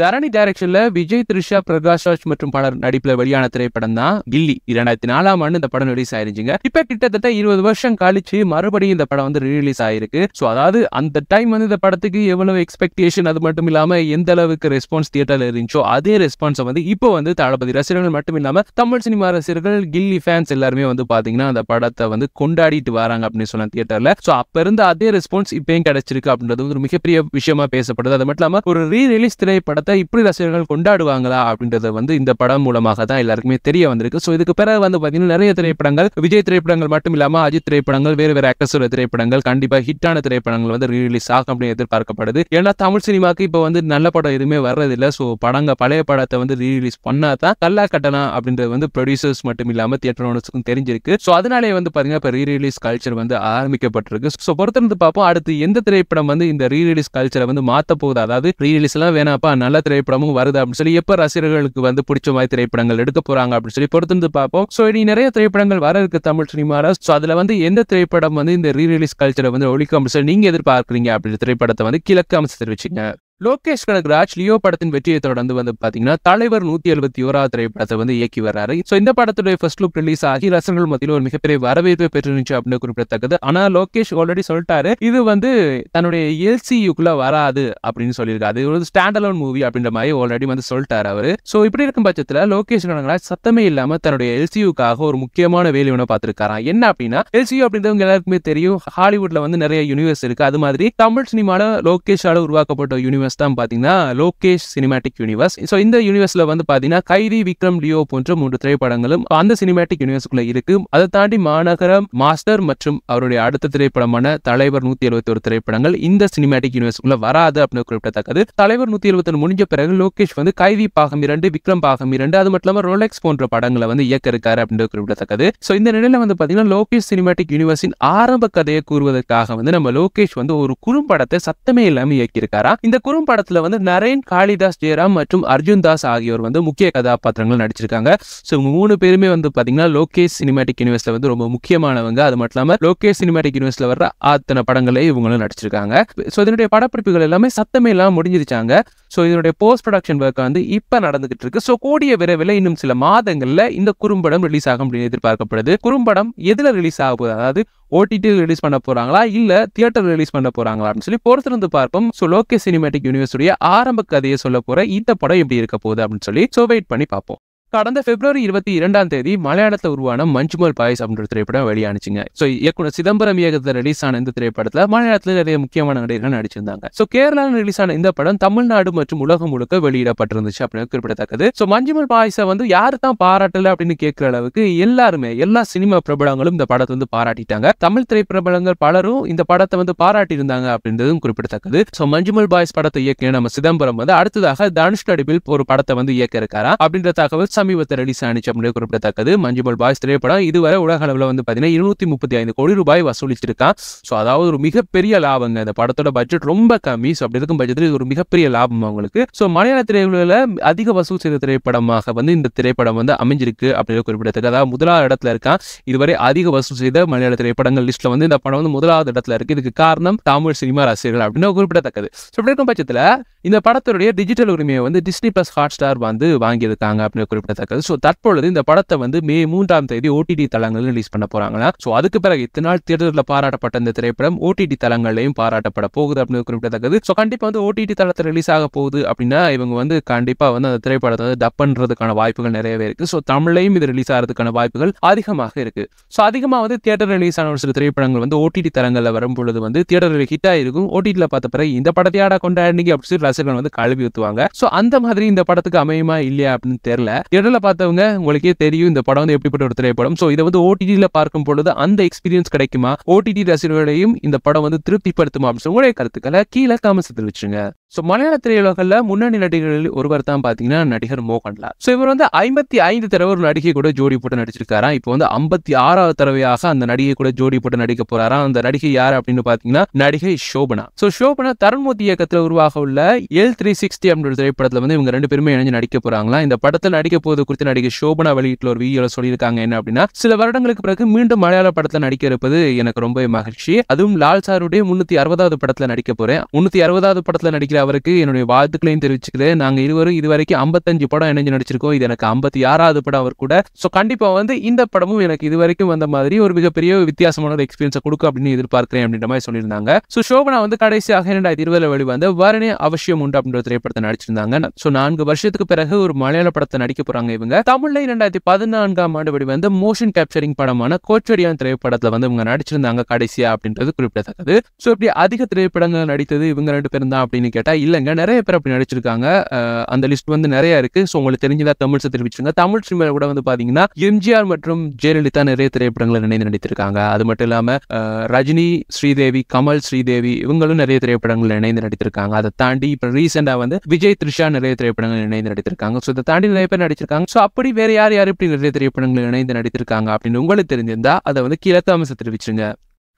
தரணி டைரக்ஷன்ல விஜய் த்ரிஷா பிரகாஷ் ராஜ் மற்றும் பலர் நடிப்புல வெளியான திரைப்படம் தான் கில்லி இரண்டாயிரத்தி நாலாம் ஆண்டு இந்த படம் ரிலீஸ் ஆயிருச்சுங்க இப்ப கிட்டத்தட்ட இருபது வருஷம் கழிச்சு மறுபடியும் இந்த படம் வந்து ரிலீஸ் ஆயிருக்கு சோ அதாவது அந்த டைம் வந்து இந்த படத்துக்கு எவ்வளவு எக்ஸ்பெக்டேஷன் அது மட்டும் இல்லாம எந்த அளவுக்கு ரெஸ்பான்ஸ் தியேட்டர்ல இருந்துச்சோ அதே ரெஸ்பான்ஸை வந்து இப்போ வந்து தளபதி ரசிகர்கள் மட்டும் இல்லாம தமிழ் சினிமா ரசிகர்கள் கில்லி ஃபேன்ஸ் எல்லாருமே வந்து பாத்தீங்கன்னா அந்த படத்தை வந்து கொண்டாடிட்டு வராங்க அப்படின்னு சொன்ன தியேட்டர்ல சோ அப்ப இருந்த அதே ரெஸ்பான்ஸ் இப்பயும் கிடைச்சிருக்கு அப்படின்றது ஒரு மிகப்பெரிய விஷயமா பேசப்படுது அது மட்டும் இல்லாம ஒரு ரீ ரிலீஸ் திரைப்படம் பார்த்தா இப்படி ரசிகர்கள் கொண்டாடுவாங்களா அப்படின்றத வந்து இந்த படம் மூலமாக தான் எல்லாருக்குமே தெரிய வந்திருக்கு ஸோ இதுக்கு பிறகு வந்து பார்த்தீங்கன்னா நிறைய திரைப்படங்கள் விஜய் திரைப்படங்கள் மட்டும் இல்லாமல் அஜித் திரைப்படங்கள் வேறு வேறு ஆக்டர்ஸோட திரைப்படங்கள் கண்டிப்பாக ஹிட்டான திரைப்படங்கள் வந்து ரிலீஸ் ஆகும் அப்படின்னு எதிர்பார்க்கப்படுது ஏன்னா தமிழ் சினிமாவுக்கு இப்போ வந்து நல்ல படம் எதுவுமே வர்றதில்லை ஸோ படங்க பழைய படத்தை வந்து ரீரிலீஸ் பண்ணா தான் கல்லா கட்டணம் அப்படின்றது வந்து ப்ரொடியூசர்ஸ் மட்டும் இல்லாமல் தியேட்டர் ஓனர்ஸ்க்கும் தெரிஞ்சிருக்கு ஸோ அதனாலே வந்து பார்த்தீங்கன்னா இப்போ ரீரிலீஸ் கல்ச்சர் வந்து ஆரம்பிக்கப்பட்டிருக்கு ஸோ பொறுத்திருந்து பார்ப்போம் அடுத்து எந்த திரைப்படம் வந்து இந்த ரீரிலீஸ் கல்ச்சரை வந்து மாற்ற போகுது அதாவது ரீரிலீஸ்லாம் வேணாப்பா நல்ல நல்ல திரைப்படமும் வருது அப்படின்னு சொல்லி எப்போ ரசிகர்களுக்கு வந்து பிடிச்ச மாதிரி திரைப்படங்கள் எடுக்க போறாங்க அப்படின்னு சொல்லி பொறுத்திருந்து பார்ப்போம் ஸோ இனி நிறைய திரைப்படங்கள் வர இருக்கு தமிழ் சினிமாவில் ஸோ அதில் வந்து எந்த திரைப்படம் வந்து இந்த ரீரிலீஸ் கல்ச்சரை வந்து ஒழிக்கும் அப்படின்னு சொல்லி நீங்கள் எதிர்பார்க்குறீங்க அப்படின்ற திரைப்படத்தை வந்து கிழக்கு அமைச்சு தெரிவிச்சிங்க லோகேஷ் கனகராஜ் லியோ படத்தின் வெற்றியை தொடர்ந்து வந்து பாத்தீங்கன்னா தலைவர் நூத்தி எழுபத்தி ஓராவது திரைப்படத்தை வந்து இயக்கி வர்றாரு சோ இந்த படத்துடைய ஃபர்ஸ்ட் லுக் ரிலீஸ் ஆகி ரசங்கள் மத்தியில் ஒரு மிகப்பெரிய வரவேற்பை பெற்றிருந்துச்சு அப்படின்னு குறிப்பிடத்தக்கது ஆனா லோகேஷ் ஆல்ரெடி சொல்லிட்டாரு இது வந்து தன்னுடைய எல்சியுக்குள்ள வராது அப்படின்னு சொல்லியிருக்காரு இது ஒரு ஸ்டாண்ட் அலோன் மூவி அப்படின்ற மாதிரி ஆல்ரெடி வந்து சொல்லிட்டாரு அவரு சோ இப்படி இருக்கும் பட்சத்துல லோகேஷ் கனகராஜ் சத்தமே இல்லாம தன்னுடைய எல்சியுக்காக ஒரு முக்கியமான வேலை ஒன்று பார்த்திருக்காராம் என்ன அப்படின்னா எல்சியு அப்படின்றவங்க எல்லாருக்குமே தெரியும் ஹாலிவுட்ல வந்து நிறைய யூனிவர்ஸ் இருக்கு அது மாதிரி தமிழ் சினிமாவில லோகேஷால உருவாக்கப்பட்ட யூனிவர்ஸ் யூனிவர்ஸ் தான் பார்த்தீங்கன்னா லோகேஷ் சினிமாட்டிக் யூனிவர்ஸ் ஸோ இந்த யூனிவர்ஸில் வந்து பார்த்தீங்கன்னா கைதி விக்ரம் லியோ போன்ற மூன்று திரைப்படங்களும் அந்த சினிமாட்டிக் யூனிவர்ஸுக்குள்ள இருக்கு அதை தாண்டி மாநகரம் மாஸ்டர் மற்றும் அவருடைய அடுத்த திரைப்படமான தலைவர் நூற்றி எழுபத்தி ஒரு திரைப்படங்கள் இந்த சினிமாட்டிக் யூனிவர்ஸுக்குள்ள வராது அப்படின்னு குறிப்பிடத்தக்கது தலைவர் நூத்தி எழுபத்தி முடிஞ்ச பிறகு லோகேஷ் வந்து கைதி பாகம் இரண்டு விக்ரம் பாகம் இரண்டு அது மட்டும் இல்லாமல் ரோலெக்ஸ் போன்ற படங்களை வந்து இயக்க இருக்காரு அப்படின்னு குறிப்பிடத்தக்கது ஸோ இந்த நிலையில வந்து பார்த்தீங்கன்னா லோகேஷ் சினிமாட்டிக் யூனிவர்ஸின் ஆரம்ப கதையை கூறுவதற்காக வந்து நம்ம லோகேஷ் வந்து ஒரு குறும்படத்தை சத்தமே இல்லாமல் இயக்கியிருக்காரா இந்த குறு குறும் படத்துல வந்து நரேன் காளிதாஸ் ஜெயராம் மற்றும் அர்ஜுன் தாஸ் ஆகியோர் வந்து முக்கிய கதாபாத்திரங்கள் நடிச்சிருக்காங்க ஸோ மூணு பேருமே வந்து பாத்தீங்கன்னா லோகேஷ் சினிமாட்டிக் யூனிவர்ஸ்ல வந்து ரொம்ப முக்கியமானவங்க அது மட்டும் இல்லாம லோகேஷ் சினிமாட்டிக் யூனிவர்ஸ்ல வர்ற அத்தனை படங்களே இவங்களும் நடிச்சிருக்காங்க ஸோ இதனுடைய படப்பிடிப்புகள் எல்லாமே சத்தமே எல்லாம் முடிஞ்சிருச்சாங்க ஸோ இதனுடைய போஸ்ட் ப்ரொடக்ஷன் ஒர்க் வந்து இப்போ நடந்துகிட்டு இருக்கு ஸோ கூடிய விரைவில் இன்னும் சில மாதங்களில் இந்த குறும்படம் ரிலீஸ் ஆகும் அப்படின்னு எதிர்பார்க்கப்படுது குறும்படம் எதில் ரிலீஸ் ஆக போகுது அதாவது ஓடிடி ரிலீஸ் பண்ண போறாங்களா இல்ல தியேட்டர் ரிலீஸ் பண்ண போறாங்களான்னு சொல்லி பொறுத்திருந்து பார்ப்போம் ஸோ லோகே சினிமேட்டிக் யூனிவர்ஸுடைய ஆரம்ப கதையை சொல்ல போற இந்த படம் எப்படி இருக்க போகுது அப்படின்னு சொல்லி ஸோ வெயிட் பண்ணி பார்ப்போம் கடந்த பிப்ரவரி இருபத்தி இரண்டாம் தேதி மலையாளத்தை உருவான மஞ்சுமல் பாய்ஸ் அப்படின்ற திரைப்படம் வெளியானுச்சுங்க சோ இயக்குனர் சிதம்பரம் இயக்கத்தில் ரிலீஸ் ஆன இந்த திரைப்படத்துல மலையாளத்தில் நிறைய முக்கியமான நடிகர்கள் நடிச்சிருந்தாங்க சோ கேரளாவில் ரிலீஸ் ஆன இந்த படம் தமிழ்நாடு மற்றும் உலகம் முழுக்க வெளியிடப்பட்டிருந்துச்சு அப்படின்னு குறிப்பிடத்தக்கது சோ மஞ்சுமல் பாயச வந்து யாரு தான் பாராட்டல அப்படின்னு கேட்கிற அளவுக்கு எல்லாருமே எல்லா சினிமா பிரபலங்களும் இந்த படத்தை வந்து பாராட்டிட்டாங்க தமிழ் திரைப்பிரபலங்கள் பலரும் இந்த படத்தை வந்து பாராட்டி இருந்தாங்க அப்படின்றதும் குறிப்பிடத்தக்கது சோ மஞ்சுமல் பாய்ஸ் படத்தை இயக்க நம்ம சிதம்பரம் வந்து அடுத்ததாக தனுஷ் நடிப்பில் ஒரு படத்தை வந்து இயக்க இருக்காரா அப்படின்ற தகவல் சமீபத்தை ரிலீஸ் ஆனிச்சு அப்படின்னு குறிப்பிடத்தக்கது மஞ்சுமல் பாய்ஸ் திரைப்படம் இதுவரை உலக அளவில் வந்து பார்த்தீங்கன்னா இருநூத்தி முப்பத்தி ஐந்து கோடி ரூபாய் வசூலிச்சிருக்கான் ஸோ அதாவது ஒரு மிகப்பெரிய லாபங்க இந்த படத்தோட பட்ஜெட் ரொம்ப கம்மி ஸோ அப்படி இருக்கும் பட்ஜெட் இது ஒரு மிகப்பெரிய லாபம் அவங்களுக்கு ஸோ மலையாள திரையுலகில் அதிக வசூல் செய்த திரைப்படமாக வந்து இந்த திரைப்படம் வந்து அமைஞ்சிருக்கு அப்படின்னு குறிப்பிடத்தக்கது அதாவது முதலாவது இடத்துல இருக்கான் இதுவரை அதிக வசூல் செய்த மலையாள திரைப்படங்கள் லிஸ்ட்ல வந்து இந்த படம் வந்து முதலாவது இடத்துல இருக்கு இதுக்கு காரணம் தமிழ் சினிமா ரசிகர்கள் அப்படின்னு குறிப்பிடத்தக்கது ஸோ அப்படி இருக்கும் பட்சத்தில் இந்த படத்துடைய டிஜிட்டல் உரிமையை வந்து டிஸ்னி பிளஸ் ஹாட் ஸ்டார் வந்து வாங்கியிருக்காங்க அப்படின்னு குறிப்பிட்ட குறிப்பிடத்தக்கது ஸோ தற்பொழுது இந்த படத்தை வந்து மே மூன்றாம் தேதி ஓடிடி தளங்களில் ரிலீஸ் பண்ண போறாங்களா ஸோ அதுக்கு பிறகு இத்தனை நாள் தேர்தலில் பாராட்டப்பட்ட இந்த திரைப்படம் ஓடிடி தளங்களையும் பாராட்டப்பட போகுது அப்படின்னு குறிப்பிடத்தக்கது ஸோ கண்டிப்பாக வந்து ஓடிடி தளத்தில் ரிலீஸ் ஆக போகுது அப்படின்னா இவங்க வந்து கண்டிப்பாக வந்து அந்த திரைப்படத்தை வந்து டப் பண்ணுறதுக்கான வாய்ப்புகள் நிறையவே இருக்கு ஸோ தமிழ்லையும் இது ரிலீஸ் ஆகிறதுக்கான வாய்ப்புகள் அதிகமாக இருக்கு ஸோ அதிகமாக வந்து தியேட்டர் ரிலீஸ் ஆன ஒரு சில திரைப்படங்கள் வந்து ஓடிடி தளங்களில் வரும் பொழுது வந்து தியேட்டரில் ஹிட்டாக இருக்கும் ஓடிடியில் பார்த்த பிறகு இந்த படத்தையாடா கொண்டாடினீங்க அப்படின்னு சொல்லி ரசிகர்கள் வந்து கழுவி ஊற்றுவாங்க ஸோ அந்த மாதிரி இந்த படத்துக்கு அமையுமா இல்லையா அப்படின்னு தெரியல இடத்துல பார்த்தவங்க உங்களுக்கே தெரியும் இந்த படம் வந்து எப்படிப்பட்ட ஒரு திரைப்படம் ஸோ இதை வந்து ஓடிடியில் பார்க்கும் பொழுது அந்த எக்ஸ்பீரியன்ஸ் கிடைக்குமா ஓடிடி ரசிகர்களையும் இந்த படம் வந்து திருப்திப்படுத்துமா அப்படின்னு உங்களுடைய கருத்துக்களை கீழே காமெண்ட்ஸ் தெரிவிச்சுங்க ஸோ மலையாள திரையுலகில் முன்னணி நடிகர்களில் ஒருவர் தான் பார்த்தீங்கன்னா நடிகர் மோகன்லால் ஸோ இவர் வந்து ஐம்பத்தி ஐந்து தடவை ஒரு நடிகை கூட ஜோடி போட்டு நடிச்சிருக்காராம் இப்போ வந்து ஐம்பத்தி ஆறாவது தடவையாக அந்த நடிகை கூட ஜோடி போட்டு நடிக்க போறாரா அந்த நடிகை யார் அப்படின்னு பார்த்தீங்கன்னா நடிகை ஷோபனா ஸோ ஷோபனா தருண் இயக்கத்தில் உருவாக உள்ள எல் த்ரீ சிக்ஸ்டி அப்படின்ற திரைப்படத்தில் வந்து இவங்க ரெண்டு பேருமே இணைஞ்சு நடிக்க போறாங்களா இந்த படத்தில் நடிக்க போது குறித்து நடிகை ஷோபனா வெளியிட்டுள்ள ஒரு வீடியோல சொல்லியிருக்காங்க என்ன அப்படின்னா சில வருடங்களுக்கு பிறகு மீண்டும் மலையாள படத்தில் நடிக்க இருப்பது எனக்கு ரொம்ப மகிழ்ச்சி அதுவும் லால் சாருடைய முன்னூத்தி அறுபதாவது படத்தில் நடிக்க போறேன் முன்னூத்தி அறுபதாவது படத்தில் நடிக்கிற அவருக்கு என்னுடைய வாழ்த்துக்களையும் தெரிவிச்சுக்கிறேன் நாங்க இருவரும் இது வரைக்கும் ஐம்பத்தஞ்சு படம் இணைஞ்சு நடிச்சிருக்கோம் இது எனக்கு ஐம்பத்தி ஆறாவது படம் அவர் கூட ஸோ கண்டிப்பா வந்து இந்த படமும் எனக்கு இது வரைக்கும் வந்த மாதிரி ஒரு மிகப்பெரிய வித்தியாசமான ஒரு எக்ஸ்பீரியன்ஸை கொடுக்கும் அப்படின்னு எதிர்பார்க்கிறேன் அப்படின்ற மாதிரி சொல்லியிருந்தாங்க ஸோ சோபனா வந்து கடைசியாக இரண்டாயிரத்தி இருபதுல வெளிவந்த வரணே அவசியம் உண்டு அப்படின்ற திரைப்படத்தை நடிச்சிருந்தாங்க ஸோ நான்கு வருஷத்துக்கு பிறகு ஒரு மலையாள படத்தை நடிக்க போறாங்க இவங்க தமிழ்ல இரண்டாயிரத்தி பதினான்காம் ஆண்டு வெளிவந்த மோஷன் கேப்சரிங் படமான கோச்சடியான் திரைப்படத்துல வந்து இவங்க நடிச்சிருந்தாங்க கடைசியா அப்படின்றது குறிப்பிடத்தக்கது ஸோ இப்படி அதிக திரைப்படங்கள் நடித்தது இவங்க ரெண்டு பேரும் தான் அப்படின்னு கேட்டா இல்லைங்க நிறைய பேர் அப்படி நடிச்சிருக்காங்க அந்த லிஸ்ட் வந்து நிறைய இருக்கு ஸோ உங்களுக்கு தெரிஞ்சதா தமிழ் தெரிவிச்சிருங்க தமிழ் சினிமா கூட வந்து பாத்தீங்கன்னா எம்ஜிஆர் மற்றும் ஜெயலலிதா நிறைய திரைப்படங்களை நினைந்து நடித்திருக்காங்க அது மட்டும் இல்லாம ரஜினி ஸ்ரீதேவி கமல் ஸ்ரீதேவி இவங்களும் நிறைய திரைப்படங்கள் இணைந்து நடித்திருக்காங்க அதை தாண்டி இப்ப ரீசெண்டா வந்து விஜய் த்ரிஷா நிறைய திரைப்படங்கள் இணைந்து நடித்திருக்காங்க ஸோ இதை தாண்டி நிறைய பேர் நடிச்சிருக்காங்க ஸோ அப்படி வேற யார் யார் இப்படி நிறைய திரைப்படங்கள் இணைந்து நடித்திருக்காங்க அப்படின்னு உங்களுக்கு தெரிஞ்சிருந்தா அதை வந்து கிழக்காமச தெரிவிச்சிருங்க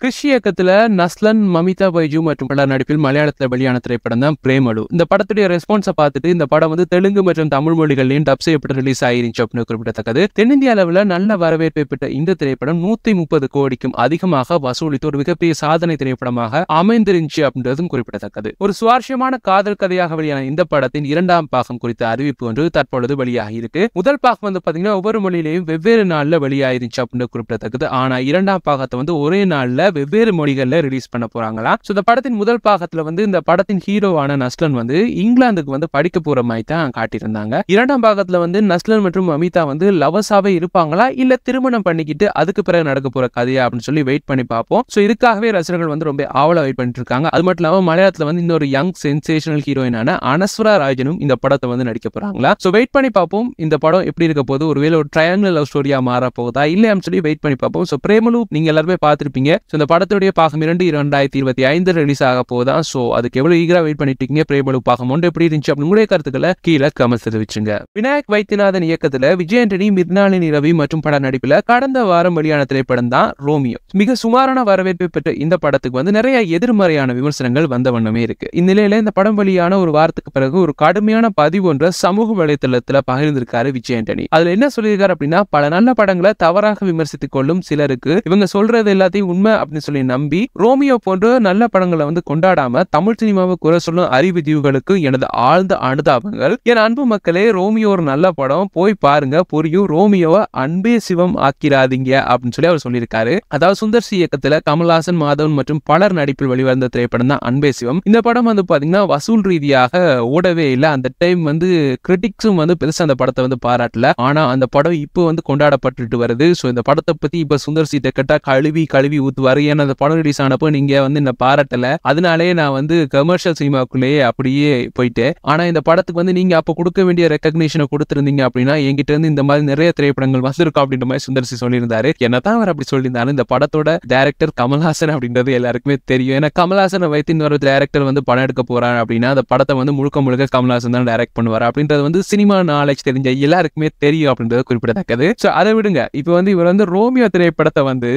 கிறிஸ்டி இயக்கத்துல நஸ்லன் மமிதா பைஜு மற்றும் பலர் நடிப்பில் மலையாளத்தில் வெளியான திரைப்படம் தான் பிரேமலு இந்த படத்துடைய ரெஸ்பான்ஸை பார்த்துட்டு இந்த படம் வந்து தெலுங்கு மற்றும் தமிழ் மொழிகள்லையும் டப் செய்யப்பட்டு ரிலீஸ் ஆயிருந்துச்சு அப்படின்னு குறிப்பிடத்தக்கது தென்னிந்திய அளவில் நல்ல வரவேற்பை பெற்ற இந்த திரைப்படம் நூத்தி முப்பது கோடிக்கும் அதிகமாக வசூலித்து ஒரு மிகப்பெரிய சாதனை திரைப்படமாக அமைந்திருந்துச்சு அப்படின்றதும் குறிப்பிடத்தக்கது ஒரு சுவாரஸ்யமான காதல் கதையாக வெளியான இந்த படத்தின் இரண்டாம் பாகம் குறித்த அறிவிப்பு ஒன்று தற்பொழுது வெளியாகி இருக்கு முதல் பாகம் வந்து பாத்தீங்கன்னா ஒவ்வொரு மொழியிலையும் வெவ்வேறு நாளில் வெளியாயிருந்துச்சு அப்படின்னு குறிப்பிடத்தக்கது ஆனா இரண்டாம் பாகத்தை வந்து ஒரே நாளில் வெவ்வேறு மொழிகள்ல ரிலீஸ் பண்ண போறாங்களா சோ இந்த படத்தின் முதல் பாகத்துல வந்து இந்த படத்தின் ஹீரோவான நஸ்லன் வந்து இங்கிலாந்துக்கு வந்து படிக்க போற மாதிரி தான் காட்டியிருந்தாங்க இரண்டாம் பாகத்துல வந்து நஸ்லன் மற்றும் அமிதா வந்து லவர்ஸாவே இருப்பாங்களா இல்ல திருமணம் பண்ணிக்கிட்டு அதுக்கு பிறகு நடக்க போற கதையா அப்படின்னு சொல்லி வெயிட் பண்ணி பார்ப்போம் சோ இதுக்காகவே ரசிகர்கள் வந்து ரொம்ப ஆவலா வெயிட் பண்ணிட்டு இருக்காங்க அது மட்டும் இல்லாம மலையாளத்துல வந்து இன்னொரு யங் சென்சேஷனல் ஹீரோயினான அனஸ்வரா ராஜனும் இந்த படத்தை வந்து நடிக்க போறாங்களா சோ வெயிட் பண்ணி பார்ப்போம் இந்த படம் எப்படி இருக்க போது ஒருவேளை ஒரு ட்ரையாங்கிள் லவ் ஸ்டோரியா மாற போகுதா இல்லையா சொல்லி வெயிட் பண்ணி பார்ப்போம் சோ பிரேமலு நீங்க எல்லாருமே பார்த்துருப்பீங்க இந்த படத்துடைய பாகம் இரண்டு இரண்டாயிரத்தி இருபத்தி ஐந்து ரிலீஸ் ஆக போதா ஸோ அதுக்கு எவ்வளோ ஈகரா வெயிட் பண்ணிட்டு இருக்கீங்க பிரேபலு பாகம் ஒன்று எப்படி இருந்துச்சு அப்படின்னு கருத்துக்களை கீழே கமல் தெரிவிச்சுங்க விநாயக் வைத்தியநாதன் இயக்கத்தில் விஜய் ஆண்டனி இரவி ரவி மற்றும் பட நடிப்பில் கடந்த வாரம் வெளியான திரைப்படம் தான் ரோமியோ மிக சுமாரான வரவேற்பை பெற்ற இந்த படத்துக்கு வந்து நிறைய எதிர்மறையான விமர்சனங்கள் வந்த வண்ணமே இருக்கு இந்நிலையில இந்த படம் வெளியான ஒரு வாரத்துக்கு பிறகு ஒரு கடுமையான பதிவு ஒன்ற சமூக வலைதளத்துல பகிர்ந்திருக்காரு விஜய் அதுல என்ன சொல்லியிருக்காரு அப்படின்னா பல நல்ல படங்களை தவறாக விமர்சித்துக் கொள்ளும் சிலருக்கு இவங்க சொல்றது எல்லாத்தையும் உண்மை அப்படின்னு சொல்லி நம்பி ரோமியோ போன்ற நல்ல படங்களை வந்து கொண்டாடாம தமிழ் சினிமாவை குறை சொல்லும் அறிவிதிவுகளுக்கு எனது ஆழ்ந்த அனுதாபங்கள் என் அன்பு மக்களே ரோமியோ ஒரு நல்ல படம் போய் பாருங்க புரியும் ரோமியோவை அன்பே சிவம் ஆக்கிறாதீங்க அப்படின்னு சொல்லி அவர் சொல்லியிருக்காரு அதாவது சுந்தர் சி இயக்கத்துல கமல்ஹாசன் மாதவன் மற்றும் பலர் நடிப்பில் வெளிவந்த திரைப்படம் தான் அன்பே சிவம் இந்த படம் வந்து பாத்தீங்கன்னா வசூல் ரீதியாக ஓடவே இல்லை அந்த டைம் வந்து கிரிட்டிக்ஸும் வந்து பெருசா அந்த படத்தை வந்து பாராட்டல ஆனா அந்த படம் இப்போ வந்து கொண்டாடப்பட்டுட்டு வருது ஸோ இந்த படத்தை பத்தி இப்ப சுந்தர்சி சி கழுவி கழுவி ஊத்துவார் பண்ணியிருப்பாரு ஏன்னா அந்த படம் ரிலீஸ் ஆனப்போ நீங்க வந்து என்ன பாராட்டல அதனாலே நான் வந்து கமர்ஷியல் சினிமாக்குள்ளேயே அப்படியே போயிட்டேன் ஆனா இந்த படத்துக்கு வந்து நீங்க அப்போ கொடுக்க வேண்டிய ரெக்கக்னேஷனை கொடுத்துருந்தீங்க அப்படின்னா என்கிட்ட இருந்து இந்த மாதிரி நிறைய திரைப்படங்கள் வந்திருக்கும் அப்படின்ற மாதிரி சுந்தர்சி சொல்லியிருந்தாரு என்னதான் அவர் அப்படி சொல்லியிருந்தாலும் இந்த படத்தோட டேரக்டர் கமல்ஹாசன் அப்படின்றது எல்லாருக்குமே தெரியும் ஏன்னா கமல்ஹாசனை வைத்து இன்னொரு டேரக்டர் வந்து படம் எடுக்க போறாங்க அப்படின்னா அந்த படத்தை வந்து முழுக்க முழுக்க கமல்ஹாசன் தான் டைரக்ட் பண்ணுவார் அப்படின்றது வந்து சினிமா நாலேஜ் தெரிஞ்ச எல்லாருக்குமே தெரியும் அப்படின்றது குறிப்பிடத்தக்கது ஸோ அதை விடுங்க இப்போ வந்து இவர் வந்து ரோமியோ திரைப்படத்தை வந்து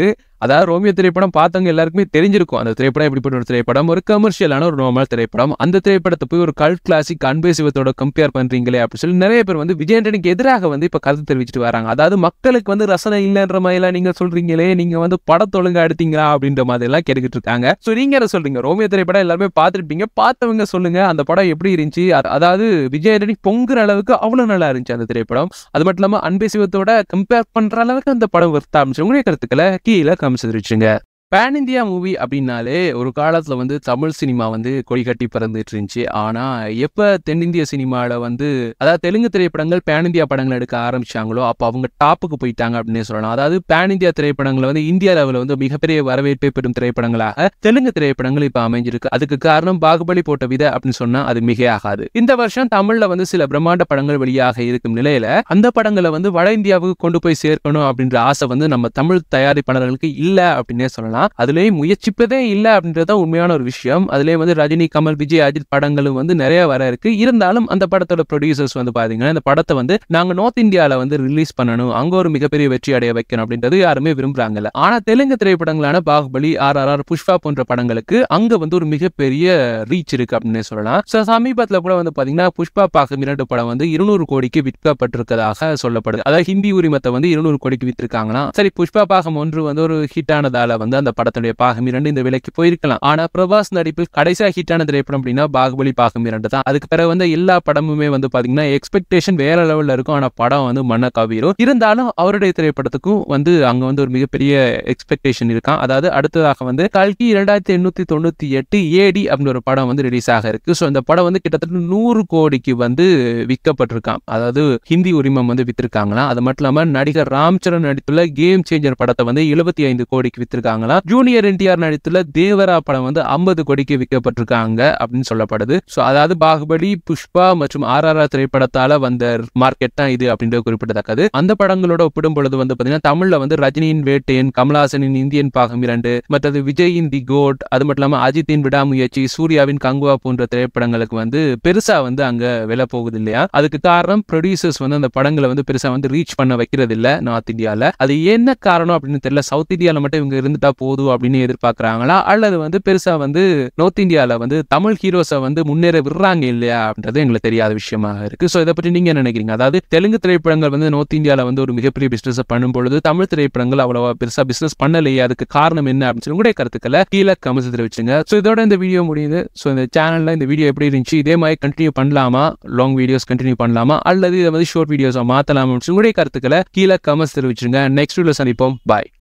அதாவது ரோமியோ திரைப்படம் பார்த்தவங்க எல்லாருக்குமே தெரிஞ்சிருக்கும் அந்த திரைப்படம் எப்படிப்பட்ட ஒரு திரைப்படம் ஒரு கமர்ஷியலான ஒரு நார்மல் திரைப்படம் அந்த திரைப்படத்தை போய் ஒரு கல் கிளாசிக் அன்பே சிவத்தோட கம்பேர் பண்ணுறீங்களே அப்படின்னு சொல்லி நிறைய பேர் வந்து விஜயண்டனுக்கு எதிராக வந்து இப்போ கருத்து தெரிவிச்சிட்டு வராங்க அதாவது மக்களுக்கு வந்து ரசனை இல்லைன்ற மாதிரி எல்லாம் நீங்கள் சொல்கிறீங்களே நீங்கள் வந்து படத்தை ஒழுங்கா எடுத்தீங்களா அப்படின்ற மாதிரி எல்லாம் கேட்டுக்கிட்டு இருக்காங்க ஸோ நீங்கள் என்ன சொல்கிறீங்க ரோமியோ திரைப்படம் எல்லாருமே பார்த்துருப்பீங்க பார்த்தவங்க சொல்லுங்கள் அந்த படம் எப்படி இருந்துச்சு அதாவது விஜயண்டனி பொங்குற அளவுக்கு அவ்வளோ நல்லா இருந்துச்சு அந்த திரைப்படம் அது மட்டும் இல்லாமல் அன்பே சிவத்தோட கம்பேர் பண்ணுற அளவுக்கு அந்த படம் வருத்தா அப்படின்னு உங்களுடைய கருத்துக்களை கீழே kamu sınır pan India movie அப்படின்னாலே ஒரு காலத்தில் வந்து தமிழ் சினிமா வந்து கொடிகட்டி பறந்துட்டு இருந்துச்சு ஆனால் எப்போ தென்னிந்திய சினிமாவில் வந்து அதாவது தெலுங்கு திரைப்படங்கள் பேன் இந்தியா படங்கள் எடுக்க ஆரம்பிச்சாங்களோ அப்போ அவங்க டாப்புக்கு போயிட்டாங்க அப்படின்னு சொல்லலாம் அதாவது பேன் இந்தியா திரைப்படங்களை வந்து இந்தியா லெவலில் வந்து மிகப்பெரிய வரவேற்பை பெறும் திரைப்படங்களாக தெலுங்கு திரைப்படங்கள் இப்போ அமைஞ்சிருக்கு அதுக்கு காரணம் பாகுபலி போட்ட விதை அப்படின்னு சொன்னால் அது மிகையாகாது இந்த வருஷம் தமிழில் வந்து சில பிரம்மாண்ட படங்கள் வெளியாக இருக்கும் நிலையில அந்த படங்களை வந்து வட இந்தியாவுக்கு கொண்டு போய் சேர்க்கணும் அப்படின்ற ஆசை வந்து நம்ம தமிழ் தயாரிப்பாளர்களுக்கு இல்லை அப்படின்னே சொல்லலாம் சொல்லலாம் அதுலயே முயற்சிப்பதே இல்லை அப்படின்றத உண்மையான ஒரு விஷயம் அதுலயே வந்து ரஜினி கமல் விஜய் அஜித் படங்களும் வந்து நிறைய வர இருக்கு இருந்தாலும் அந்த படத்தோட ப்ரொடியூசர்ஸ் வந்து பாத்தீங்கன்னா இந்த படத்தை வந்து நாங்க நார்த் இந்தியால வந்து ரிலீஸ் பண்ணணும் அங்க ஒரு மிகப்பெரிய வெற்றி அடைய வைக்கணும் அப்படின்றது யாருமே விரும்புறாங்கல்ல ஆனா தெலுங்கு திரைப்படங்களான Baahubali R R R Pushpa போன்ற படங்களுக்கு அங்க வந்து ஒரு மிகப்பெரிய ரீச் இருக்கு அப்படின்னு சொல்லலாம் ஸோ சமீபத்தில் கூட வந்து பாத்தீங்கன்னா புஷ்பா பாகம் இரண்டு படம் வந்து இருநூறு கோடிக்கு விற்கப்பட்டிருக்கதாக சொல்லப்படுது அதாவது ஹிந்தி உரிமத்தை வந்து இருநூறு கோடிக்கு வித்திருக்காங்களா சரி புஷ்பா பாகம் ஒன்று வந்து ஒரு ஹிட் ஆனதால வந்து அந்த அந்த படத்துடைய பாகம் இரண்டு இந்த விலைக்கு போயிருக்கலாம் ஆனா பிரபாஸ் நடிப்பில் கடைசியா ஹிட்டான திரைப்படம் அப்படின்னா பாகுபலி பாகம் இரண்டு தான் அதுக்கு பிறகு வந்து எல்லா படமுமே வந்து பாத்தீங்கன்னா எக்ஸ்பெக்டேஷன் வேற லெவல்ல இருக்கும் ஆனா படம் வந்து மன்ன கவிரும் இருந்தாலும் அவருடைய திரைப்படத்துக்கும் வந்து அங்க வந்து ஒரு மிகப்பெரிய எக்ஸ்பெக்டேஷன் இருக்கான் அதாவது அடுத்ததாக வந்து கல்கி இரண்டாயிரத்தி எண்ணூத்தி தொண்ணூத்தி எட்டு ஏடி அப்படின்னு ஒரு படம் வந்து ரிலீஸ் ஆக இருக்கு ஸோ இந்த படம் வந்து கிட்டத்தட்ட நூறு கோடிக்கு வந்து விற்கப்பட்டிருக்கான் அதாவது ஹிந்தி உரிமம் வந்து வித்திருக்காங்களா அது மட்டும் இல்லாமல் நடிகர் ராம்சரண் நடித்துள்ள கேம் சேஞ்சர் படத்தை வந்து எழுபத்தி ஐந்து கோடிக்கு வித்திருக்காங்களா ஜூனியர் என்டிஆர் நடித்துள்ள தேவரா படம் வந்து ஐம்பது கோடிக்கு விற்கப்பட்டிருக்காங்க அப்படின்னு சொல்லப்படுது ஸோ அதாவது பாகுபலி புஷ்பா மற்றும் ஆர் ஆர் ஆர் திரைப்படத்தால வந்த மார்க்கெட் தான் இது அப்படின்றது குறிப்பிடத்தக்கது அந்த படங்களோட ஒப்பிடும் பொழுது வந்து பாத்தீங்கன்னா தமிழ்ல வந்து ரஜினியின் வேட்டையன் கமலாசனின் இந்தியன் பாகம் இரண்டு மற்றது விஜயின் தி கோட் அது மட்டும் இல்லாம அஜித்தின் விடாமுயற்சி சூர்யாவின் கங்குவா போன்ற திரைப்படங்களுக்கு வந்து பெருசா வந்து அங்க விலை போகுது இல்லையா அதுக்கு காரணம் ப்ரொடியூசர்ஸ் வந்து அந்த படங்களை வந்து பெருசா வந்து ரீச் பண்ண வைக்கிறது இல்ல நார்த் இந்தியால அது என்ன காரணம் அப்படின்னு தெரியல சவுத் இந்தியால மட்டும் இவங்க இருந்துட்டா போ போதும் அப்படின்னு எதிர்பார்க்குறாங்களா அல்லது வந்து பெருசாக வந்து நார்த் இந்தியாவில் வந்து தமிழ் ஹீரோஸை வந்து முன்னேற விடுறாங்க இல்லையா அப்படின்றது எங்களுக்கு தெரியாத விஷயமாக இருக்கு ஸோ இதை பற்றி என்ன நினைக்கிறீங்க அதாவது தெலுங்கு திரைப்படங்கள் வந்து நார்த் இந்தியாவில் வந்து ஒரு மிகப்பெரிய பிசினஸ் பண்ணும் பொழுது தமிழ் திரைப்படங்கள் அவ்வளோவா பெருசாக பிஸ்னஸ் பண்ணலையே அதுக்கு காரணம் என்ன அப்படின்னு சொல்லி உங்களுடைய கருத்துக்களை கீழே கமிசு தெரிவிச்சுங்க ஸோ இதோட இந்த வீடியோ முடியுது ஸோ இந்த சேனல்ல இந்த வீடியோ எப்படி இருந்துச்சு இதே மாதிரி கண்டினியூ பண்ணலாமா லாங் வீடியோஸ் கண்டினியூ பண்ணலாமா அல்லது இதை வந்து ஷோர்ட் வீடியோஸாக மாற்றலாமா உங்களுடைய கருத்துக்களை கீழே கமெண்ட்ஸ் தெரிவிச்சுங்க நெக்ஸ்ட் வீடியோ சந்திப்போம் பாய்